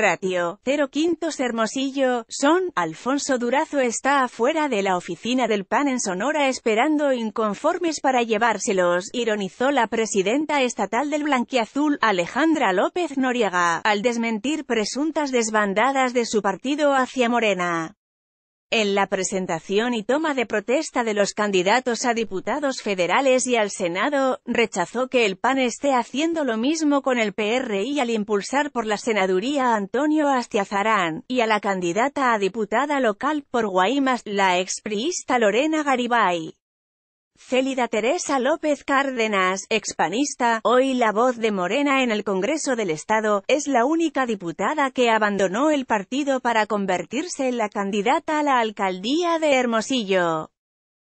Ratio, 0 quintos Hermosillo, son, Alfonso Durazo está afuera de la oficina del PAN en Sonora esperando inconformes para llevárselos, ironizó la presidenta estatal del Blanquiazul, Alejandra López Noriega, al desmentir presuntas desbandadas de su partido hacia Morena. En la presentación y toma de protesta de los candidatos a diputados federales y al Senado, rechazó que el PAN esté haciendo lo mismo con el PRI al impulsar por la senaduría a Antonio Astiazarán, y a la candidata a diputada local por Guaymas, la expriista Lorena Garibay. Célida Teresa López Cárdenas, expanista, hoy la voz de Morena en el Congreso del Estado, es la única diputada que abandonó el partido para convertirse en la candidata a la alcaldía de Hermosillo.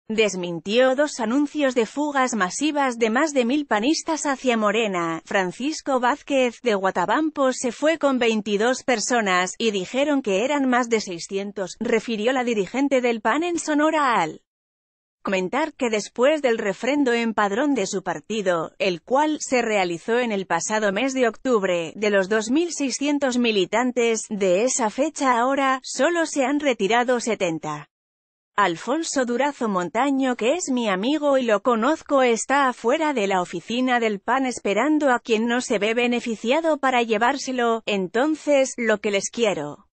Desmintió dos anuncios de fugas masivas de más de mil panistas hacia Morena. Francisco Vázquez de Guatabampo se fue con 22 personas, y dijeron que eran más de 600, refirió la dirigente del PAN en Sonora al Comentar que después del refrendo en padrón de su partido, el cual se realizó en el pasado mes de octubre, de los 2.600 militantes, de esa fecha ahora, solo se han retirado 70. Alfonso Durazo Montaño que es mi amigo y lo conozco está afuera de la oficina del PAN esperando a quien no se ve beneficiado para llevárselo, entonces, lo que les quiero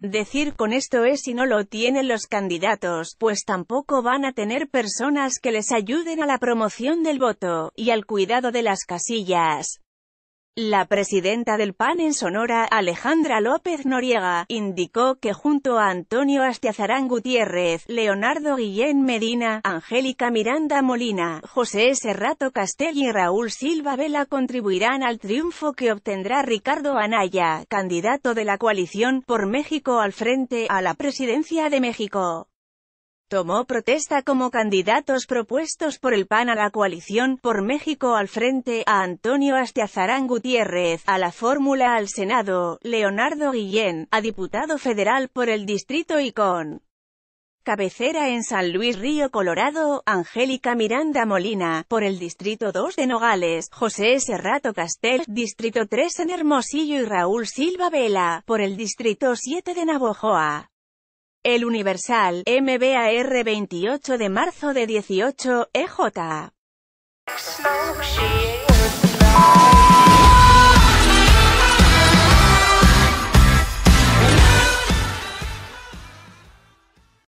Decir con esto es si no lo tienen los candidatos, pues tampoco van a tener personas que les ayuden a la promoción del voto, y al cuidado de las casillas. La presidenta del PAN en Sonora, Alejandra López Noriega, indicó que junto a Antonio Astiazarán Gutiérrez, Leonardo Guillén Medina, Angélica Miranda Molina, José Serrato Castell y Raúl Silva Vela contribuirán al triunfo que obtendrá Ricardo Anaya, candidato de la coalición por México al frente a la presidencia de México tomó protesta como candidatos propuestos por el PAN a la coalición, por México al frente, a Antonio Astiazarán Gutiérrez, a la fórmula al Senado, Leonardo Guillén, a diputado federal por el distrito y con cabecera en San Luis Río Colorado, Angélica Miranda Molina, por el Distrito 2 de Nogales, José Serrato Castel, Distrito 3 en Hermosillo y Raúl Silva Vela, por el Distrito 7 de Navojoa. El Universal, MBAR 28 de marzo de 18, EJ.